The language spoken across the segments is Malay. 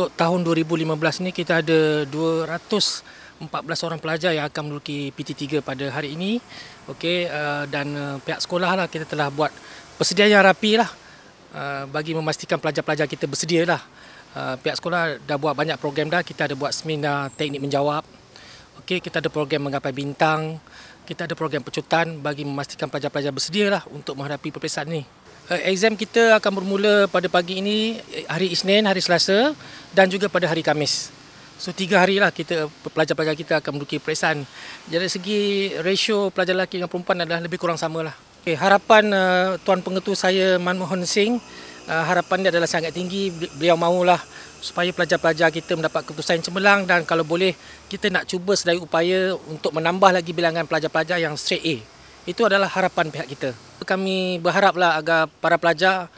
untuk tahun 2015 ni kita ada 214 orang pelajar yang akan menduduki PT3 pada hari ini. Okey uh, eh, dan uh, pihak sekolah lah kita telah buat persediaan yang rapi lah uh, bagi memastikan pelajar-pelajar kita bersedia lah. Uh, pihak sekolah dah buat banyak program dah. Kita ada buat seminar teknik menjawab. Okey, kita ada program menggapai bintang. Kita ada program pecutan bagi memastikan pelajar-pelajar bersedia lah untuk menghadapi peperiksaan ni. Eh, exam kita akan bermula pada pagi ini eh, hari Isnin, hari Selasa dan juga pada hari Kamis. So tiga hari lah kita pelajar-pelajar kita akan menduduki peperiksaan. Jadi segi ratio pelajar lelaki dengan perempuan adalah lebih kurang sama lah. Okay, eh, harapan uh, Tuan Pengetu saya Manmohan Singh, uh, harapan dia adalah sangat tinggi. Beliau maulah supaya pelajar-pelajar kita mendapat keputusan yang cemerlang dan kalau boleh kita nak cuba sedaya upaya untuk menambah lagi bilangan pelajar-pelajar yang straight A. Itu adalah harapan pihak kita kami berharaplah agar para pelajar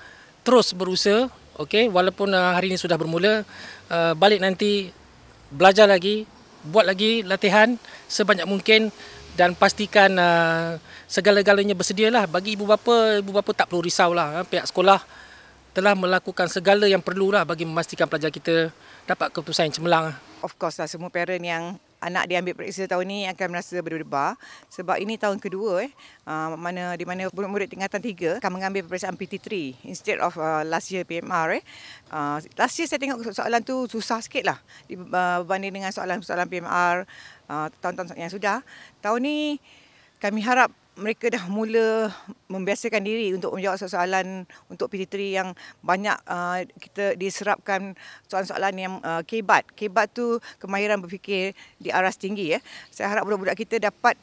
terus berusaha okay? walaupun uh, hari ini sudah bermula uh, balik nanti belajar lagi buat lagi latihan sebanyak mungkin dan pastikan uh, segala-galanya bersedia lah bagi ibu bapa ibu bapa tak perlu risaulah uh, pihak sekolah telah melakukan segala yang perlu lah bagi memastikan pelajar kita dapat keputusan yang cemerlang lah. of course lah semua parent yang anak dia ambil periksa tahun ni akan merasa berdebar sebab ini tahun kedua eh uh, mana di mana murid-murid tingkatan 3 akan mengambil peperiksaan PT3 instead of uh, last year PMR eh uh, last year saya tengok soalan tu susah sikit lah berbanding dengan soalan-soalan PMR tahun-tahun yang sudah tahun ini kami harap mereka dah mula membiasakan diri untuk menjawab soalan untuk PT3 yang banyak uh, kita diserapkan soalan-soalan yang uh, kebat. Kebat tu kemahiran berfikir di aras tinggi ya. Saya harap budak-budak kita dapat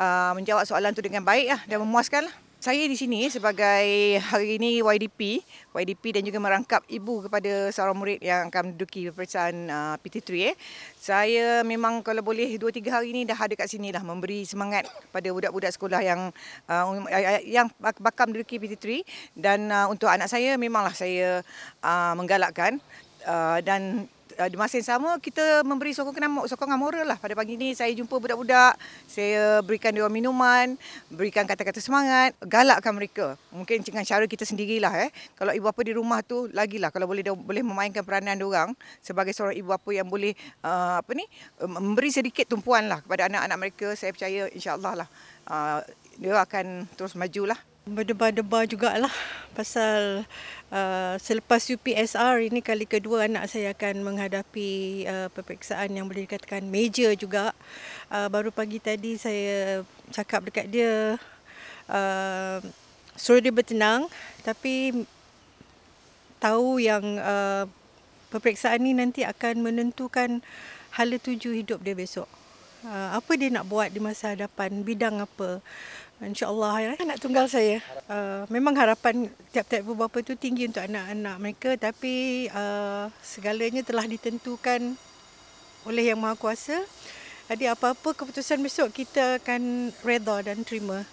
uh, menjawab soalan tu dengan baik ya, dan memuaskanlah. Saya di sini sebagai hari ini YDP, YDP dan juga merangkap ibu kepada seorang murid yang akan menduduki peperiksaan uh, PT3. Eh. Saya memang kalau boleh 2-3 hari ini dah ada kat sini dah memberi semangat kepada budak-budak sekolah yang uh, um, yang bakal menduduki PT3. Dan uh, untuk anak saya memanglah saya menggalakkan dan Ah, di masa yang sama kita memberi sokongan sokongan moral lah pada pagi ini saya jumpa budak-budak saya berikan dia minuman berikan kata-kata semangat galakkan mereka mungkin dengan cara kita sendirilah eh kalau ibu bapa di rumah tu lagilah kalau boleh boleh memainkan peranan dia orang sebagai seorang ibu bapa yang boleh uh, apa ni memberi sedikit tumpuan lah kepada anak-anak mereka saya percaya insyaallah lah uh, ah, dia akan terus majulah berdebar-debar jugalah pasal uh, selepas UPSR ini kali kedua anak saya akan menghadapi uh, peperiksaan yang boleh dikatakan major juga. Uh, baru pagi tadi saya cakap dekat dia uh, suruh dia bertenang tapi tahu yang uh, peperiksaan ini nanti akan menentukan hala tuju hidup dia besok. Uh, apa dia nak buat di masa hadapan, bidang apa. InsyaAllah Anak tunggal saya uh, Memang harapan Tiap-tiap ibu bapa itu Tinggi untuk anak-anak mereka Tapi uh, Segalanya telah ditentukan Oleh yang maha kuasa Jadi apa-apa keputusan besok Kita akan reda dan terima